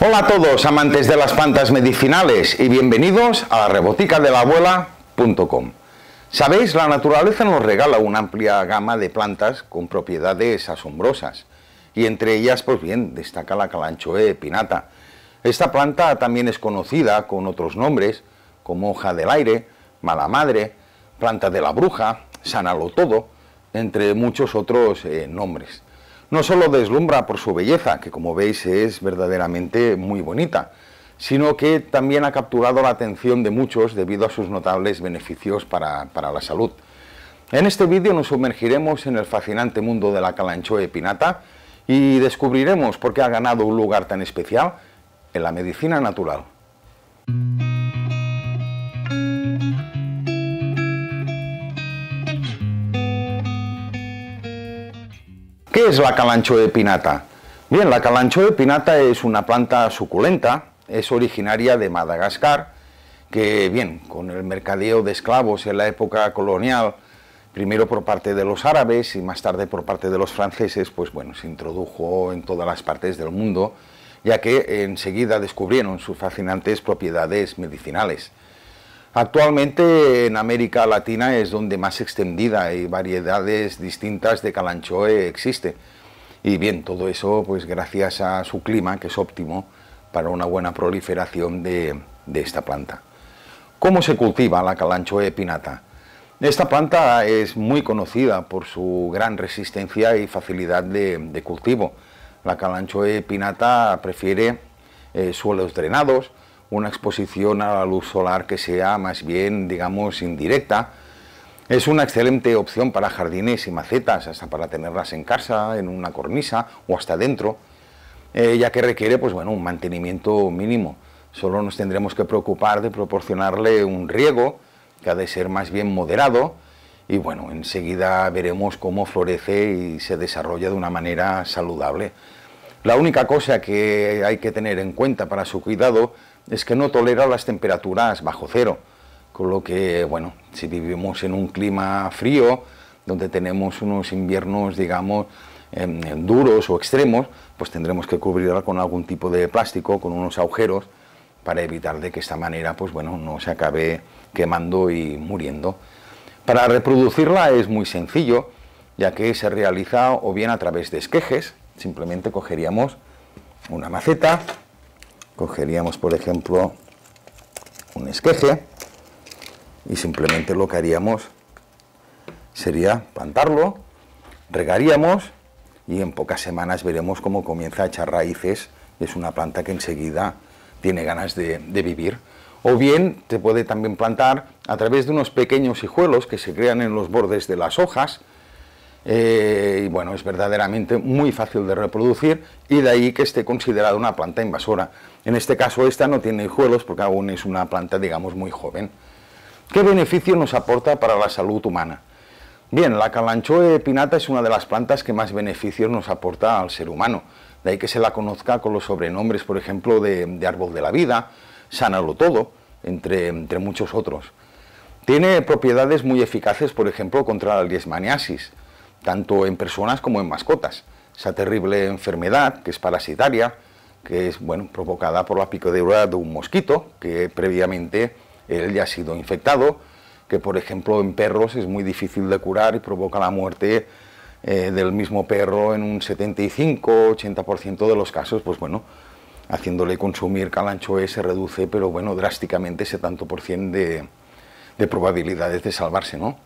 Hola a todos amantes de las plantas medicinales y bienvenidos a la rebotica de la abuela.com. Sabéis, la naturaleza nos regala una amplia gama de plantas con propiedades asombrosas y entre ellas, pues bien, destaca la calanchoe pinata. Esta planta también es conocida con otros nombres como hoja del aire, mala madre, planta de la bruja, sánalo todo, entre muchos otros eh, nombres no solo deslumbra por su belleza, que como veis es verdaderamente muy bonita, sino que también ha capturado la atención de muchos debido a sus notables beneficios para, la salud. En este vídeo nos sumergiremos en el fascinante mundo de la calanchoe pinata y descubriremos por qué ha ganado un lugar tan especial en la medicina natural. ¿Qué es la calancho de pinata? Bien, la calancho de pinata es una planta suculenta, es originaria de Madagascar, que bien, con el mercadeo de esclavos en la época colonial, primero por parte de los árabes y más tarde por parte de los franceses, pues bueno, se introdujo en todas las partes del mundo, ya que enseguida descubrieron sus fascinantes propiedades medicinales. Actualmente en América Latina es donde más extendida y variedades distintas de calanchoe existe. Y bien, todo eso pues gracias a su clima, que es óptimo para una buena proliferación de, esta planta. ¿Cómo se cultiva la calanchoe pinata? Esta planta es muy conocida por su gran resistencia y facilidad de, cultivo. La calanchoe pinata prefiere eh, suelos drenados, una exposición a la luz solar que sea más bien, digamos, indirecta. Es una excelente opción para jardines y macetas, hasta para tenerlas en casa, en una cornisa o hasta dentro, eh, ya que requiere pues, bueno, un mantenimiento mínimo. Solo nos tendremos que preocupar de proporcionarle un riego que ha de ser más bien moderado y bueno, enseguida veremos cómo florece y se desarrolla de una manera saludable. La única cosa que hay que tener en cuenta para su cuidado es que no tolera las temperaturas bajo cero, con lo que, bueno, si vivimos en un clima frío, donde tenemos unos inviernos, digamos, em, duros o extremos, pues tendremos que cubrirla con algún tipo de plástico, con unos agujeros, para evitar de que esta manera, pues bueno, no se acabe quemando y muriendo. Para reproducirla es muy sencillo, ya que se realiza o bien a través de esquejes, simplemente cogeríamos una maceta, cogeríamos, por ejemplo, un esqueje y simplemente lo que haríamos sería plantarlo, regaríamos y en pocas semanas veremos cómo comienza a echar raíces. Es una planta que enseguida tiene ganas de, de vivir. O bien se puede también plantar a través de unos pequeños hijuelos que se crean en los bordes de las hojas, eh, y bueno, es verdaderamente muy fácil de reproducir y de ahí que esté considerada una planta invasora. En este caso esta no tiene hijuelos porque aún es una planta, digamos, muy joven. ¿Qué beneficio nos aporta para la salud humana? Bien, la calanchoe pinata es una de las plantas que más beneficios nos aporta al ser humano. De ahí que se la conozca con los sobrenombres, por ejemplo, de, árbol de la vida, sánalo todo, entre, muchos otros. Tiene propiedades muy eficaces, por ejemplo, contra la liesmaniasis, tanto en personas como en mascotas. Esa terrible enfermedad que es parasitaria, que es bueno, provocada por la picadura de un mosquito que previamente él ya ha sido infectado, que por ejemplo en perros es muy difícil de curar y provoca la muerte eh, del mismo perro en un 75-80% de los casos, pues bueno, haciéndole consumir calanchoe se reduce, pero bueno, drásticamente ese tanto por cien de probabilidades de salvarse, ¿no?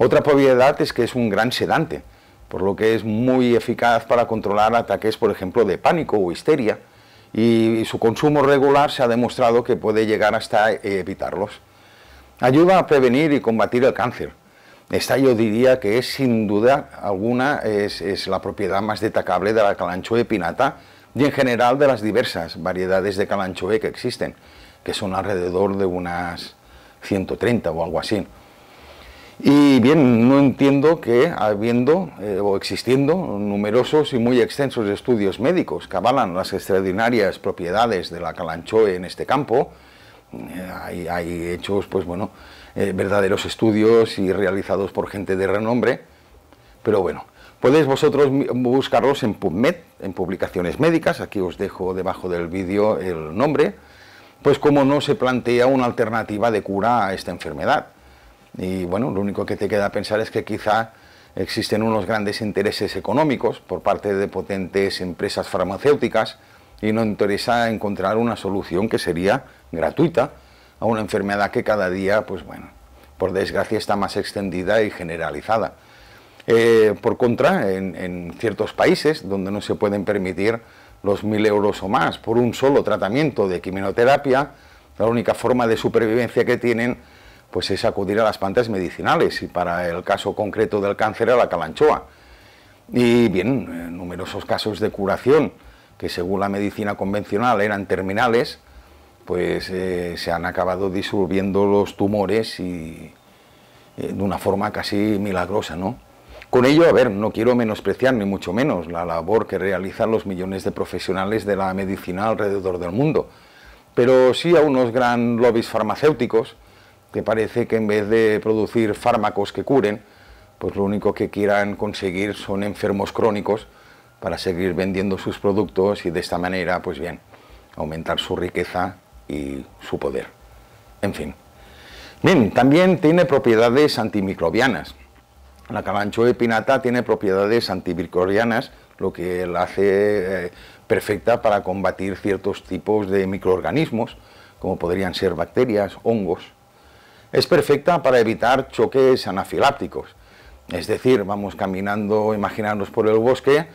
Otra propiedad es que es un gran sedante, por lo que es muy eficaz para controlar ataques, por ejemplo, de pánico o histeria, y su consumo regular se ha demostrado que puede llegar hasta evitarlos. Ayuda a prevenir y combatir el cáncer. Esta yo diría que es sin duda alguna es, es la propiedad más destacable de la calanchoe pinata y en general de las diversas variedades de calanchoe que existen, que son alrededor de unas 130 o algo así. Y bien, no entiendo que habiendo eh, o existiendo numerosos y muy extensos estudios médicos que avalan las extraordinarias propiedades de la calanchoe en este campo, eh, hay, hechos, pues bueno, eh, verdaderos estudios y realizados por gente de renombre, pero bueno, podéis vosotros buscarlos en PubMed, en publicaciones médicas, aquí os dejo debajo del vídeo el nombre, pues como no se plantea una alternativa de cura a esta enfermedad y bueno, lo único que te queda pensar es que quizá existen unos grandes intereses económicos por parte de potentes empresas farmacéuticas y no interesa encontrar una solución que sería gratuita a una enfermedad que cada día, pues bueno, por desgracia está más extendida y generalizada. Eh, por contra, en, en, ciertos países donde no se pueden permitir los mil euros o más por un solo tratamiento de quimioterapia, la única forma de supervivencia que tienen pues es acudir a las plantas medicinales y para el caso concreto del cáncer a la calanchoa. Y bien, eh, numerosos casos de curación que según la medicina convencional eran terminales, pues eh, se han acabado disolviendo los tumores y eh, de una forma casi milagrosa, ¿no? Con ello, a ver, no quiero menospreciar ni mucho menos la labor que realizan los millones de profesionales de la medicina alrededor del mundo, pero sí a unos gran lobbies farmacéuticos que parece que en vez de producir fármacos que curen, pues lo único que quieran conseguir son enfermos crónicos para seguir vendiendo sus productos y de esta manera, pues bien, aumentar su riqueza y su poder. En fin. Bien, también tiene propiedades antimicrobianas. La de pinata tiene propiedades antimicrobianas, lo que la hace eh, perfecta para combatir ciertos tipos de microorganismos, como podrían ser bacterias, hongos, es perfecta para evitar choques anafilápticos... Es decir, vamos caminando, imaginarnos por el bosque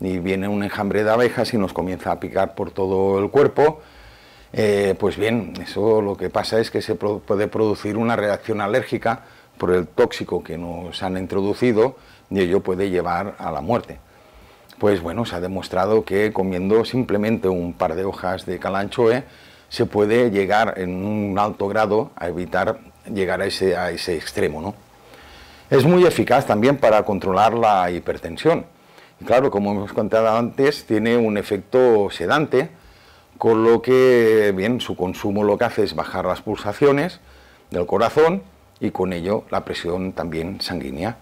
y viene un enjambre de abejas y nos comienza a picar por todo el cuerpo. Eh, pues bien, eso lo que pasa es que se puede producir una reacción alérgica por el tóxico que nos han introducido y ello puede llevar a la muerte. Pues bueno, se ha demostrado que comiendo simplemente un par de hojas de calanchoe se puede llegar en un alto grado a evitar llegar a ese, a ese extremo. ¿no? Es muy eficaz también para controlar la hipertensión. claro, como hemos contado antes, tiene un efecto sedante, con lo que, bien, su consumo lo que hace es bajar las pulsaciones del corazón y con ello la presión también sanguínea.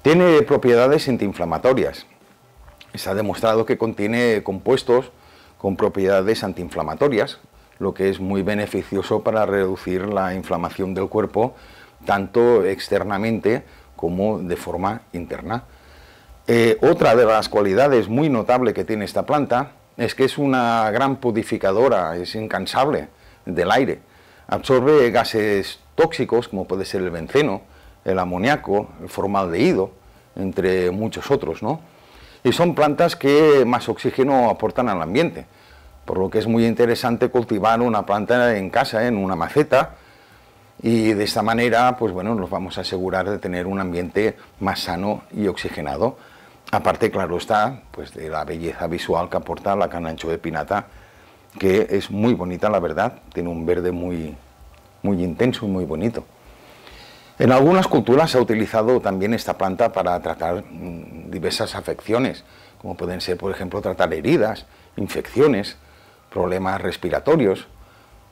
Tiene propiedades antiinflamatorias. Se ha demostrado que contiene compuestos con propiedades antiinflamatorias, lo que es muy beneficioso para reducir la inflamación del cuerpo, tanto externamente como de forma interna. Eh, otra de las cualidades muy notables que tiene esta planta es que es una gran purificadora, es incansable del aire. Absorbe gases tóxicos como puede ser el benceno, el amoníaco, el formaldehído, entre muchos otros, ¿no? Y son plantas que más oxígeno aportan al ambiente por lo que es muy interesante cultivar una planta en casa, en una maceta, y de esta manera, pues bueno, nos vamos a asegurar de tener un ambiente más sano y oxigenado. Aparte, claro está, pues de la belleza visual que aporta la canancho de pinata, que es muy bonita, la verdad, tiene un verde muy, muy intenso y muy bonito. En algunas culturas se ha utilizado también esta planta para tratar mm, diversas afecciones, como pueden ser, por ejemplo, tratar heridas, infecciones, problemas respiratorios,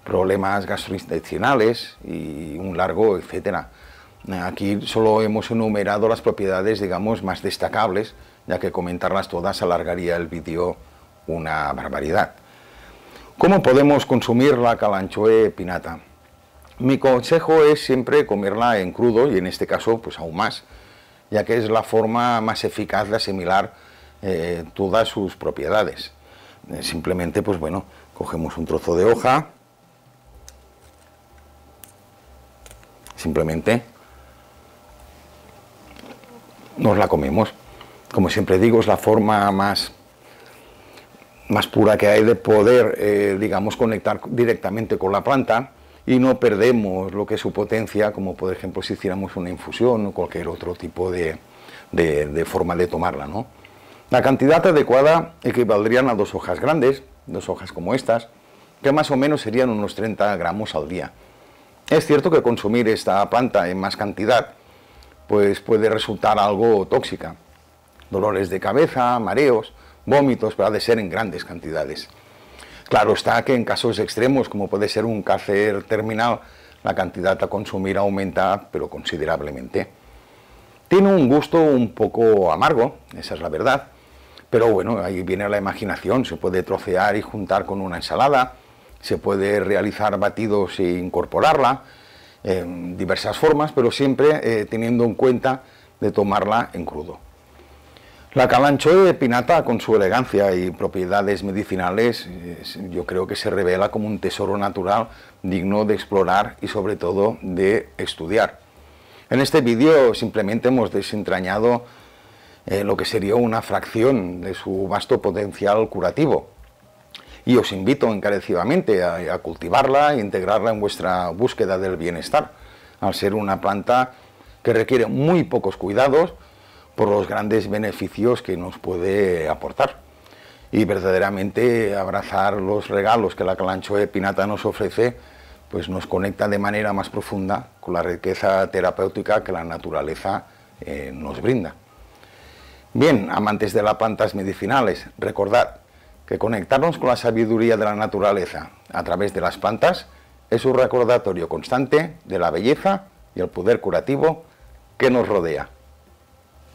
problemas gastrointestinales y un largo etcétera. Aquí solo hemos enumerado las propiedades, digamos, más destacables, ya que comentarlas todas alargaría el vídeo una barbaridad. ¿Cómo podemos consumir la calanchoe pinata? Mi consejo es siempre comerla en crudo y en este caso pues aún más, ya que es la forma más eficaz de asimilar eh, todas sus propiedades. Eh, simplemente pues bueno, Cogemos un trozo de hoja, simplemente nos la comemos. Como siempre digo, es la forma más, más pura que hay de poder, eh, digamos, conectar directamente con la planta y no perdemos lo que es su potencia, como por ejemplo si hiciéramos una infusión o cualquier otro tipo de, forma de tomarla. La cantidad adecuada equivaldrían a dos hojas grandes, dos hojas como estas, que más o menos serían unos 30 gramos al día. Es cierto que consumir esta planta en más cantidad pues puede resultar algo tóxica. Dolores de cabeza, mareos, vómitos, pero ha de ser en grandes cantidades. Claro está que en casos extremos, como puede ser un cáncer terminal, la cantidad a consumir aumenta, pero considerablemente. Tiene un gusto un poco amargo, esa es la verdad, pero bueno, ahí viene la imaginación, se puede trocear y juntar con una ensalada, se puede realizar batidos e incorporarla en diversas formas, pero siempre eh, teniendo en cuenta de tomarla en crudo. La calanchoe de pinata, con su elegancia y propiedades medicinales, yo creo que se revela como un tesoro natural digno de explorar y sobre todo de estudiar. En este vídeo simplemente hemos desentrañado eh, lo que sería una fracción de su vasto potencial curativo. Y os invito encarecidamente a, cultivarla e integrarla en vuestra búsqueda del bienestar, al ser una planta que requiere muy pocos cuidados por los grandes beneficios que nos puede aportar y verdaderamente abrazar los regalos que la de pinata nos ofrece, pues nos conecta de manera más profunda con la riqueza terapéutica que la naturaleza eh, nos brinda. Bien, amantes de las plantas medicinales, recordad que conectarnos con la sabiduría de la naturaleza a través de las plantas es un recordatorio constante de la belleza y el poder curativo que nos rodea.